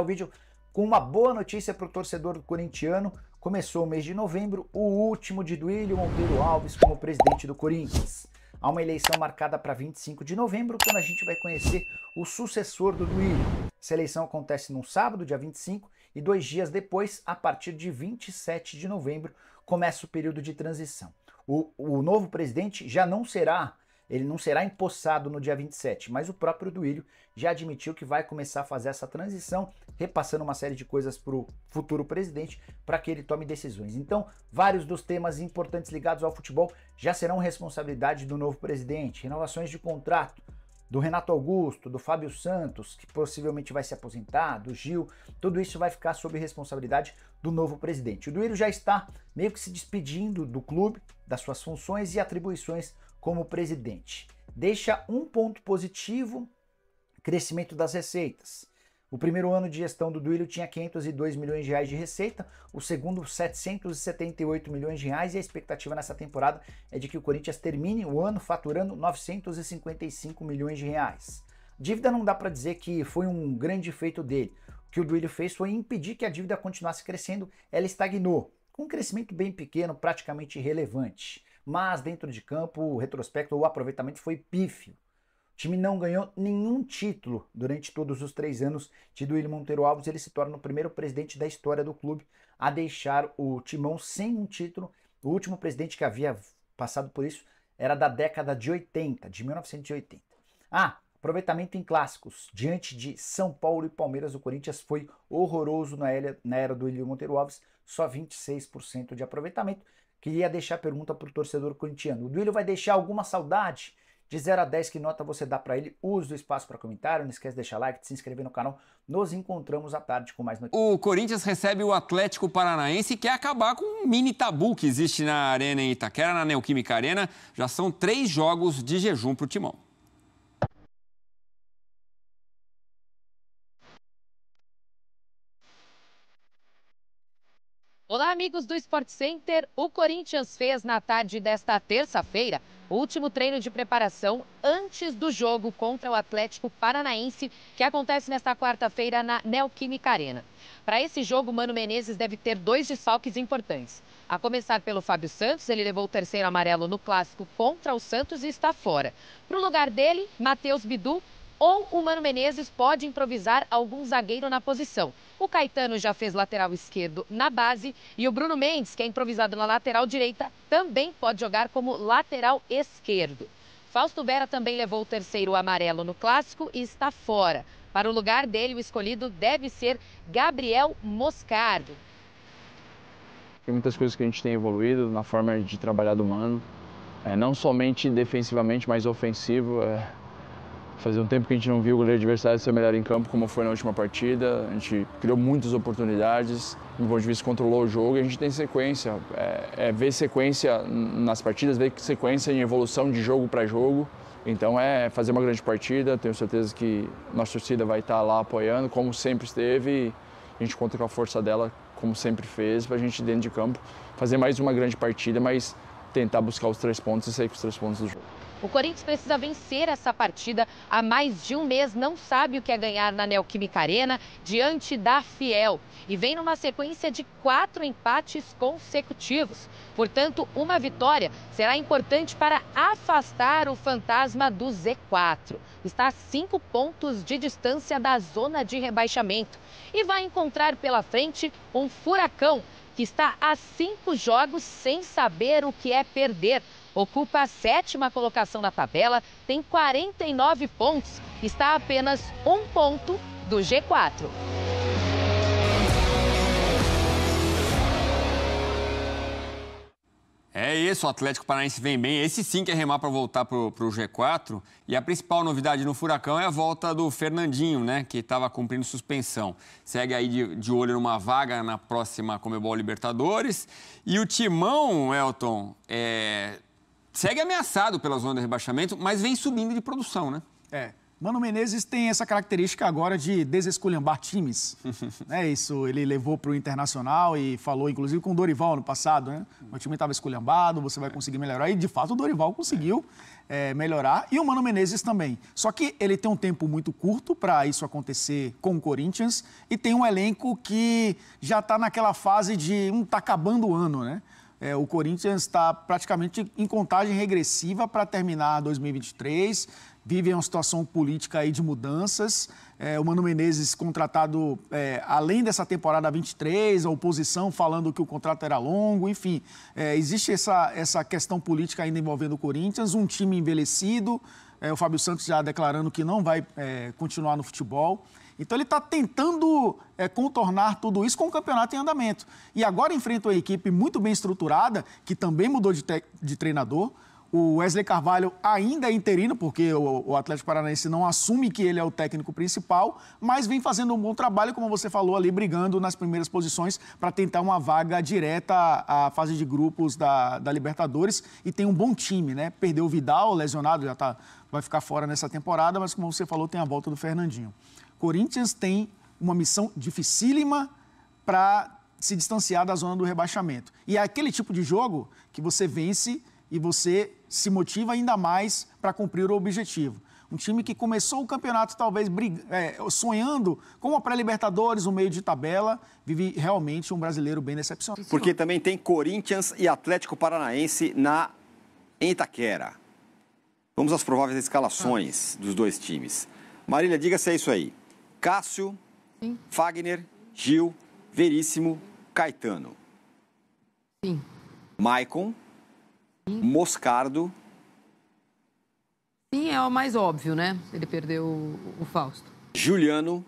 iniciar o vídeo com uma boa notícia para o torcedor corintiano. Começou o mês de novembro, o último de Duílio Monteiro Alves como presidente do Corinthians. Há uma eleição marcada para 25 de novembro, quando a gente vai conhecer o sucessor do Duílio. Essa eleição acontece num sábado, dia 25, e dois dias depois, a partir de 27 de novembro, começa o período de transição. O, o novo presidente já não será ele não será empossado no dia 27, mas o próprio Duílio já admitiu que vai começar a fazer essa transição, repassando uma série de coisas para o futuro presidente para que ele tome decisões. Então, vários dos temas importantes ligados ao futebol já serão responsabilidade do novo presidente, renovações de contrato, do Renato Augusto, do Fábio Santos, que possivelmente vai se aposentar, do Gil, tudo isso vai ficar sob responsabilidade do novo presidente. O Duílio já está meio que se despedindo do clube, das suas funções e atribuições como presidente. Deixa um ponto positivo, crescimento das receitas. O primeiro ano de gestão do Duílio tinha 502 milhões de reais de receita, o segundo 778 milhões de reais e a expectativa nessa temporada é de que o Corinthians termine o ano faturando 955 milhões de reais. Dívida não dá para dizer que foi um grande feito dele. O que o Duílio fez foi impedir que a dívida continuasse crescendo, ela estagnou, com um crescimento bem pequeno, praticamente irrelevante mas dentro de campo o retrospecto ou aproveitamento foi pífio. O time não ganhou nenhum título durante todos os três anos de Duílio Monteiro Alves. Ele se torna o primeiro presidente da história do clube a deixar o timão sem um título. O último presidente que havia passado por isso era da década de 80, de 1980. Ah, aproveitamento em clássicos. Diante de São Paulo e Palmeiras, o Corinthians foi horroroso na era, na era do Ilho Monteiro Alves, só 26% de aproveitamento. Queria deixar a pergunta para o torcedor corintiano. O Duílio vai deixar alguma saudade? De 0 a 10, que nota você dá para ele? Use o espaço para comentário. Não esquece de deixar like, de se inscrever no canal. Nos encontramos à tarde com mais notícias. O Corinthians recebe o Atlético Paranaense e quer acabar com um mini tabu que existe na Arena em Itaquera, na Neoquímica Arena. Já são três jogos de jejum para o Timão. Olá, amigos do Sport Center. O Corinthians fez na tarde desta terça-feira o último treino de preparação antes do jogo contra o Atlético Paranaense, que acontece nesta quarta-feira na Neoquímica Arena. Para esse jogo, Mano Menezes deve ter dois desfalques importantes. A começar pelo Fábio Santos, ele levou o terceiro amarelo no clássico contra o Santos e está fora. Para o lugar dele, Matheus Bidu ou o Mano Menezes pode improvisar algum zagueiro na posição. O Caetano já fez lateral esquerdo na base e o Bruno Mendes, que é improvisado na lateral direita, também pode jogar como lateral esquerdo. Fausto Vera também levou o terceiro amarelo no clássico e está fora. Para o lugar dele, o escolhido deve ser Gabriel Moscardo. Tem muitas coisas que a gente tem evoluído na forma de trabalhar do Mano. É, não somente defensivamente, mas ofensivo. É Fazia um tempo que a gente não viu o goleiro adversário ser melhor em campo, como foi na última partida. A gente criou muitas oportunidades, do ponto de vista controlou o jogo e a gente tem sequência. É, é ver sequência nas partidas, ver sequência em evolução de jogo para jogo. Então é fazer uma grande partida. Tenho certeza que nossa torcida vai estar tá lá apoiando, como sempre esteve. a gente conta com a força dela, como sempre fez, para a gente, dentro de campo, fazer mais uma grande partida, mas tentar buscar os três pontos e sair com os três pontos do jogo. O Corinthians precisa vencer essa partida. Há mais de um mês não sabe o que é ganhar na Neoquímica Arena diante da Fiel. E vem numa sequência de quatro empates consecutivos. Portanto, uma vitória será importante para afastar o fantasma do Z4. Está a cinco pontos de distância da zona de rebaixamento. E vai encontrar pela frente um furacão que está a cinco jogos sem saber o que é perder ocupa a sétima colocação na tabela, tem 49 pontos, está a apenas um ponto do G4. É isso, o Atlético Paranaense vem bem. Esse sim quer remar para voltar para o G4. E a principal novidade no Furacão é a volta do Fernandinho, né? Que estava cumprindo suspensão. Segue aí de, de, olho numa vaga na próxima Comebol Libertadores. E o Timão, Elton, é, segue ameaçado pela zona de rebaixamento, mas vem subindo de produção, né? É. Mano Menezes tem essa característica agora de desesculhambar times. É Isso ele levou para o Internacional e falou, inclusive, com o Dorival no passado. Né? O time estava esculhambado, você vai conseguir melhorar. E, de fato, o Dorival conseguiu é. é, melhorar. E o Mano Menezes também. Só que ele tem um tempo muito curto para isso acontecer com o Corinthians. E tem um elenco que já está naquela fase de... Um, tá acabando o ano, né? É, o Corinthians está praticamente em contagem regressiva para terminar 2023 vivem uma situação política aí de mudanças. É, o Mano Menezes contratado é, além dessa temporada 23, a oposição falando que o contrato era longo, enfim. É, existe essa, essa questão política ainda envolvendo o Corinthians, um time envelhecido, é, o Fábio Santos já declarando que não vai é, continuar no futebol. Então ele está tentando é, contornar tudo isso com o campeonato em andamento. E agora enfrenta uma equipe muito bem estruturada, que também mudou de, de treinador, o Wesley Carvalho ainda é interino, porque o, Atlético Paranaense não assume que ele é o técnico principal, mas vem fazendo um bom trabalho, como você falou ali, brigando nas primeiras posições para tentar uma vaga direta à fase de grupos da, da Libertadores. E tem um bom time, né? Perdeu o Vidal, lesionado, já tá, vai ficar fora nessa temporada, mas como você falou, tem a volta do Fernandinho. Corinthians tem uma missão dificílima para se distanciar da zona do rebaixamento. E é aquele tipo de jogo que você vence e você se motiva ainda mais para cumprir o objetivo. Um time que começou o campeonato talvez é, sonhando com a pré-Libertadores, no meio de tabela, vive realmente um brasileiro bem decepcionante. Porque também tem Corinthians e Atlético Paranaense na Itaquera. Vamos às prováveis escalações ah. dos dois times. Marília, diga se é isso aí. Cássio, Sim. Fagner, Gil, Veríssimo, Caetano. Sim. Maicon, Moscardo. Sim, é o mais óbvio, né? Ele perdeu o, Fausto. Juliano.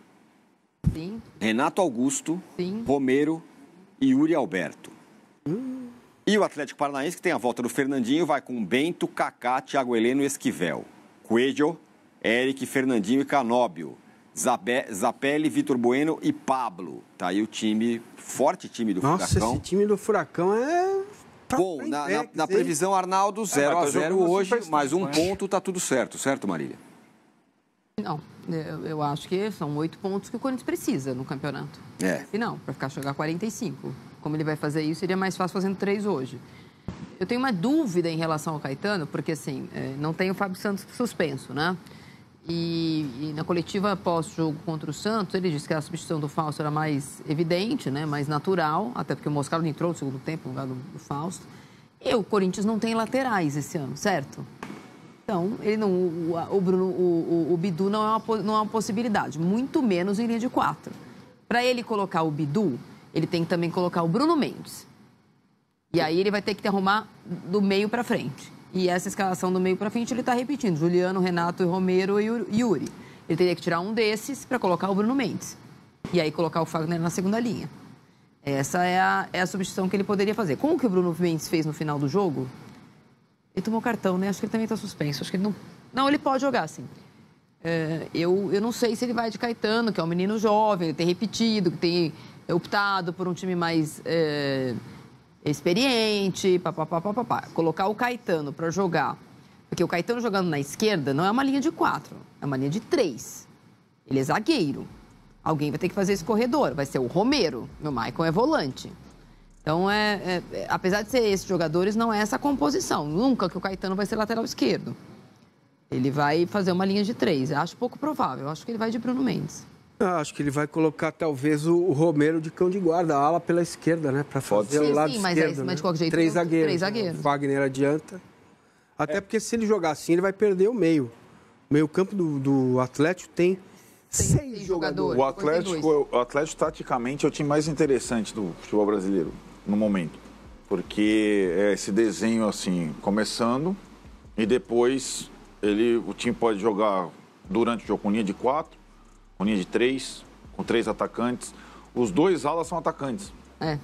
Sim. Renato Augusto. Sim. Romero e Yuri Alberto. E o Atlético Paranaense, que tem a volta do Fernandinho, vai com Bento, Kaká, Thiago Heleno e Esquivel. Coelho, Eric, Fernandinho e Canóbio. Zapelli, Vitor Bueno e Pablo. Tá aí o time, forte time do Nossa, Furacão. Nossa, esse time do Furacão é Tá Bom, na, na, na, previsão, Arnaldo, 0 é, a 0 hoje, mais um ponto está tudo certo, certo, Marília? Não, eu, eu acho que são oito pontos que o Corinthians precisa no campeonato. É. E não, para ficar jogar 45. Como ele vai fazer isso, seria mais fácil fazendo três hoje. Eu tenho uma dúvida em relação ao Caetano, porque assim, é, não tem o Fábio Santos suspenso, né? E, e, na coletiva pós-jogo contra o Santos, ele disse que a substituição do Fausto era mais evidente, né, mais natural, até porque o Moscardo entrou no segundo tempo no lugar do, do Fausto. E o Corinthians não tem laterais esse ano, certo? Então, ele não, o, o, Bruno, o, o, o Bidu não é, uma, não é uma possibilidade, muito menos em linha de quatro. Para ele colocar o Bidu, ele tem que também colocar o Bruno Mendes. E aí ele vai ter que arrumar do meio para frente. E essa escalação do meio para frente ele está repetindo: Juliano, Renato, Romero e Yuri. Ele teria que tirar um desses para colocar o Bruno Mendes. E aí colocar o Fagner na segunda linha. Essa é a, é a substituição que ele poderia fazer. Como que o Bruno Mendes fez no final do jogo? Ele tomou cartão, né? Acho que ele também está suspenso. Acho que ele não. Não, ele pode jogar, sim. É, eu, eu não sei se ele vai de Caetano, que é um menino jovem, ele tem repetido, que tem optado por um time mais. É experiente, papapá, papapá. Colocar o Caetano para jogar, porque o Caetano jogando na esquerda não é uma linha de quatro, é uma linha de três. Ele é zagueiro. Alguém vai ter que fazer esse corredor, vai ser o Romero, o Maicon é volante. Então, é, é, é, apesar de ser esses jogadores, não é essa a composição. Nunca que o Caetano vai ser lateral esquerdo. Ele vai fazer uma linha de três. Eu acho pouco provável. Eu acho que ele vai de Bruno Mendes. Ah, acho que ele vai colocar talvez o, Romero de cão de guarda, a ala pela esquerda, né? Para fazer sim, o lado sim, é esquerdo. Mas, né? mas de qualquer jeito, três zagueiros. Três zagueiros. Né? Wagner adianta. Até é. porque se ele jogar assim, ele vai perder o meio. O meio campo do, do Atlético tem, tem seis jogadores. jogadores. O Atlético, é o Atlético, taticamente, é o time mais interessante do futebol brasileiro, no momento. Porque é esse desenho, assim, começando, e depois ele, o time pode jogar durante o jogo com linha de quatro, com linha de três, com três atacantes. Os dois alas são atacantes. É.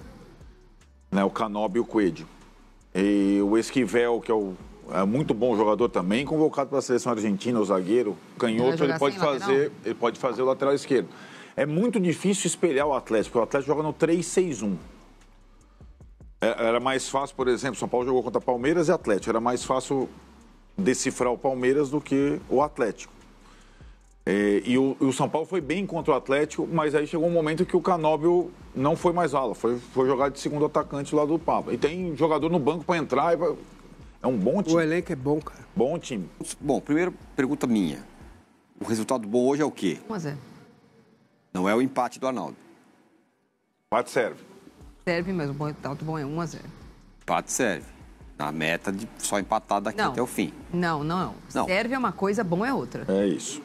Né, o Canob e o Coelho. E o Esquivel, que é, o, é muito bom jogador também, convocado para a seleção argentina, o zagueiro, canhoto, ele pode, fazer, ele pode fazer o lateral esquerdo. É muito difícil espelhar o Atlético, porque o Atlético joga no 3-6-1. É, era mais fácil, por exemplo, São Paulo jogou contra Palmeiras e Atlético. Era mais fácil decifrar o Palmeiras do que o Atlético. É, e, o, o, São Paulo foi bem contra o Atlético, mas aí chegou um momento que o Canóbio não foi mais ala, foi, foi jogar de segundo atacante lá do Papa. E tem jogador no banco para entrar. É um bom time. O elenco é bom, cara. Bom time. Bom, primeiro, pergunta minha. O resultado bom hoje é o quê? 1x0. Não é o empate do Arnaldo. Empate serve. Serve, mas tá, o bom resultado bom é 1x0. Empate serve. Na meta de só empatar daqui não. até o fim. Não, não, é não. Serve é uma coisa, bom é outra. É isso.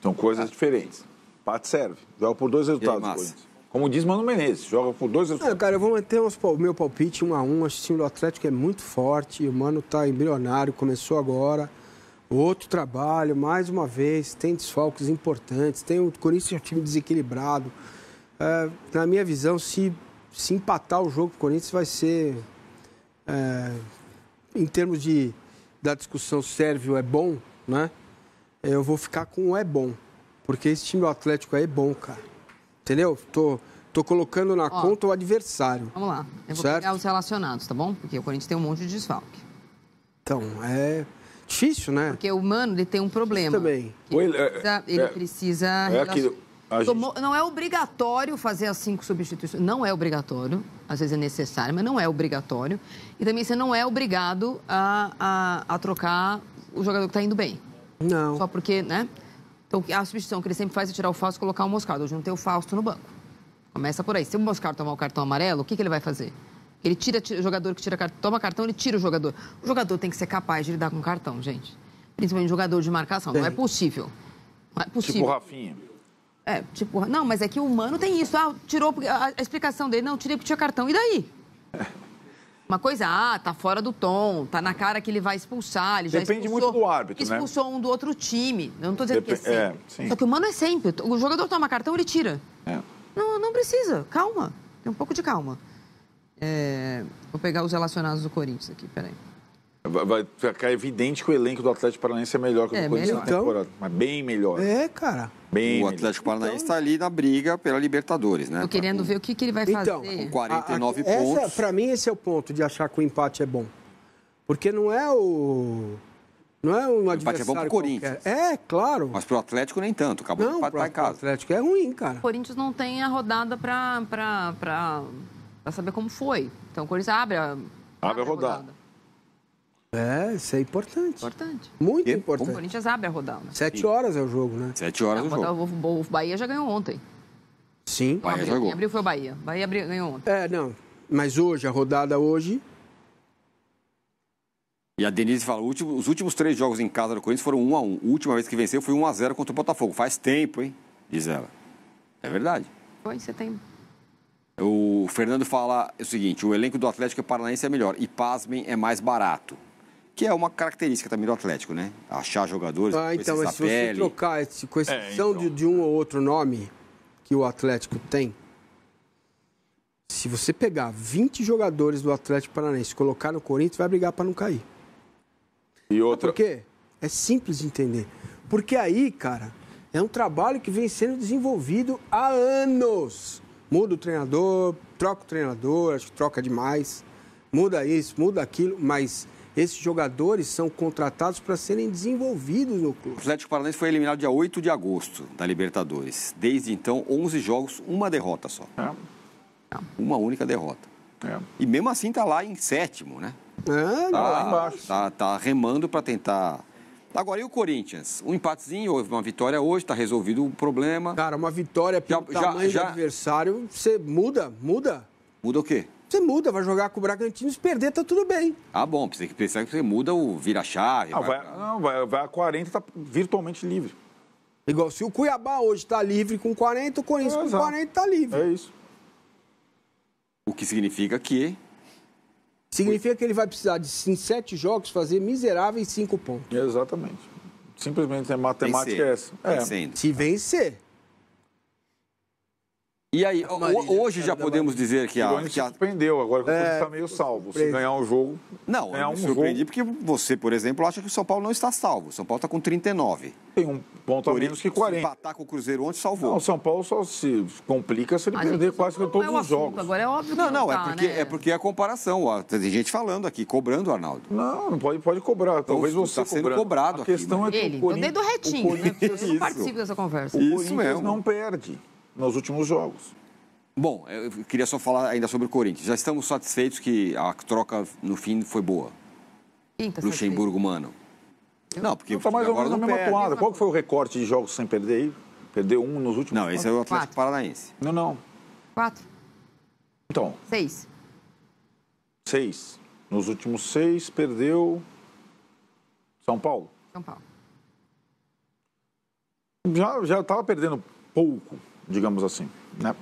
São coisas diferentes. Empate serve. Joga por dois resultados. Como diz Mano Menezes, joga por dois é, resultados. É, cara, eu vou manter o meu palpite 1 um a 1 um. Acho que o time do Atlético é muito forte. O Mano está embrionário, começou agora. Outro trabalho, mais uma vez. Tem desfalques importantes. Tem o Corinthians é um time desequilibrado. É, na minha visão, se, se empatar o jogo, o Corinthians vai ser. É, em termos de, da discussão, Sérvio é bom, né? eu vou ficar com o é bom. Porque esse time do Atlético é bom, cara. Entendeu? Tô, tô colocando na Ó, conta o adversário. Vamos lá. Eu vou certo? pegar os relacionados, tá bom? Porque o Corinthians tem um monte de desfalque. Então, é difícil, né? Porque o Mano ele tem um problema. Também. Ele é, precisa... Ele é, precisa é aquilo, Tomou, não é obrigatório fazer as cinco substituições. Não é obrigatório. Às vezes é necessário, mas não é obrigatório. E também você não é obrigado a, a, a trocar o jogador que está indo bem. Não. Só porque, né? Então, a substituição que ele sempre faz é tirar o Fausto e colocar o Moscardo. Hoje não tem o Fausto no banco. Começa por aí. Se o Moscardo tomar o cartão amarelo, o que, que ele vai fazer? Ele tira, tira o jogador que tira, toma cartão, ele tira o jogador. O jogador tem que ser capaz de lidar com cartão, gente. Principalmente jogador de marcação. Tem. Não é possível. Não é tipo possível. Tipo o Rafinha. É, tipo, não, mas é que o humano tem isso. Ah, tirou a, a explicação dele, não, tirei porque tinha cartão. E daí? É uma coisa, ah, tá fora do tom, tá na cara que ele vai expulsar, ele Depende já expulsou, muito do árbitro, né? expulsou né? um do outro time. Eu não tô dizendo Dep que é, é sempre. É, Só que o mano é sempre. O jogador toma cartão, ele tira. É. Não, não precisa. Calma. Tem um pouco de calma. É... Vou pegar os relacionados do Corinthians aqui, peraí. Vai ficar evidente que o elenco do Atlético Paranaense é melhor que o é, do Corinthians na então, temporada. Mas bem melhor. É, cara. Bem o Atlético melhor. Paranaense está então... Tá ali na briga pela Libertadores, né? Tô querendo com... Tá ver o que, que ele vai então, fazer. Com 49 a, a, pontos. Para mim, esse é o ponto de achar que o empate é bom. Porque não é o. Não é um o empate é bom pro Corinthians. É, claro. Mas pro Atlético nem tanto. Acabou não, de empatar em casa. O Atlético é ruim, cara. O Corinthians não tem a rodada para saber como foi. Então o Corinthians abre a, abre a rodada. rodada. É, isso é importante. Importante. Muito e importante. O Corinthians abre a rodada. Sete horas é o jogo, né? Sete horas é o jogo. O Bahia já ganhou ontem. Sim. Bahia jogou. Quem abriu foi o Bahia. Bahia abriu, ganhou ontem. É, não. Mas hoje, a rodada hoje... E a Denise fala, os últimos três jogos em casa do Corinthians foram 1 a 1 A última vez que venceu foi 1 a 0 contra o Botafogo. Faz tempo, hein? Diz ela. É verdade. Foi em setembro. O Fernando fala o seguinte, o elenco do Atlético Paranaense é melhor e, pasmem, é mais barato que é uma característica também do Atlético, né? Achar jogadores. Ah, então, mas se pele... você trocar, esse, com exceção é, então. de, de, um ou outro nome que o Atlético tem, se você pegar 20 jogadores do Atlético Paranaense e colocar no Corinthians, vai brigar para não cair. E outra. por quê? É simples de entender. Porque aí, cara, é um trabalho que vem sendo desenvolvido há anos. Muda o treinador, troca o treinador, acho que troca demais. Muda isso, muda aquilo, mas esses jogadores são contratados para serem desenvolvidos no clube. O Atlético Paranaense foi eliminado dia 8 de agosto da Libertadores. Desde então, 11 jogos, uma derrota só. É. Uma única derrota. É. E mesmo assim está lá em sétimo, né? É, tá, lá embaixo. Tá, tá remando para tentar Agora, e o Corinthians? Um empatezinho, houve uma vitória hoje, está resolvido o problema. Cara, uma vitória pelo já, tamanho já, já... adversário, você muda, muda. Muda o quê? Você muda, vai jogar com o Bragantino, se perder, tá tudo bem. Ah, bom, precisa que pensar que você muda o vira-chave. Não vai... não, vai, vai a 40 tá virtualmente livre. Igual se o Cuiabá hoje está livre com 40, o Corinthians é, com exato. 40 está livre. É isso. O que significa que. Significa que ele vai precisar de, em sete jogos, fazer miseráveis cinco pontos. Exatamente. Simplesmente a né, matemática vencer. é essa. É. Se vencer. E aí, hoje já podemos dizer que a. O que a... surpreendeu, agora que é, está meio salvo. Se ganhar um jogo. Não, eu um surpreendi jogo... porque você, por exemplo, acha que o São Paulo não está salvo. O São Paulo está com 39. Tem um ponto a menos que 40. Se empatar com o Cruzeiro ontem, salvou. Não, o São Paulo só se complica se ele a perder quase quase todos é os jogos. Agora é óbvio que não, não, não é tá, é, porque, né? é porque é a comparação. tem gente falando aqui, cobrando, Arnaldo. Não, não pode, pode cobrar. Então, talvez então, você está sendo cobrado. A aqui, questão mas... é que ele, então o né? Corinthians... Então, retinho, né? Eu não participo dessa conversa. O Isso Corinthians mesmo. não perde nos últimos jogos. Bom, eu queria só falar ainda sobre o Corinthians. Já estamos satisfeitos que a troca no fim foi boa. tá Luxemburgo, mano. Não, porque tá mais ou menos na mesma toada. Qual foi o recorte de jogos sem perder aí? Perdeu um nos últimos Não, esse é o Atlético Quatro. Paranaense. Não, não. Quatro. Então. Seis. Seis. Nos últimos seis, perdeu. São Paulo? São Paulo. Já estava perdendo pouco digamos assim. Né?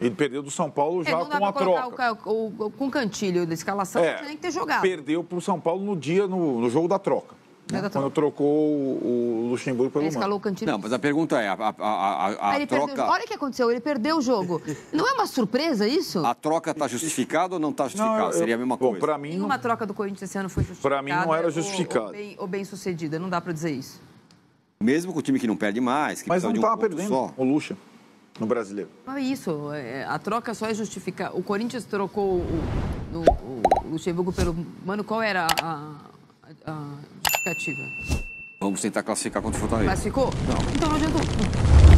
Ele perdeu do São Paulo é, já é, com a troca. O, o, com o cantilho da escalação, é, tinha que ter jogado. Perdeu para o São Paulo no dia, no, no jogo da troca. Né? Quando trocou o, o Luxemburgo pelo Mano. Não, mas a pergunta é, a, a, a, a troca... Perdeu, olha o que aconteceu, ele perdeu o jogo. Não é uma surpresa isso? A troca está justificada ou não está justificada? Seria a mesma bom, coisa. Para mim... Nenhuma não... troca do Corinthians esse ano foi justificada. Para mim não era justificada. Ou, ou, bem, ou bem sucedida, não dá para dizer isso. Mesmo com o time que não perde mais, que mas não de um ponto perdendo só. o Luxa no brasileiro. É isso, é, a troca só é justificar. O Corinthians trocou o, o, o Luxemburgo pelo Mano. Qual era a, a, justificativa? Vamos tentar classificar contra o Fortaleza. Classificou? Não. Então não adiantou.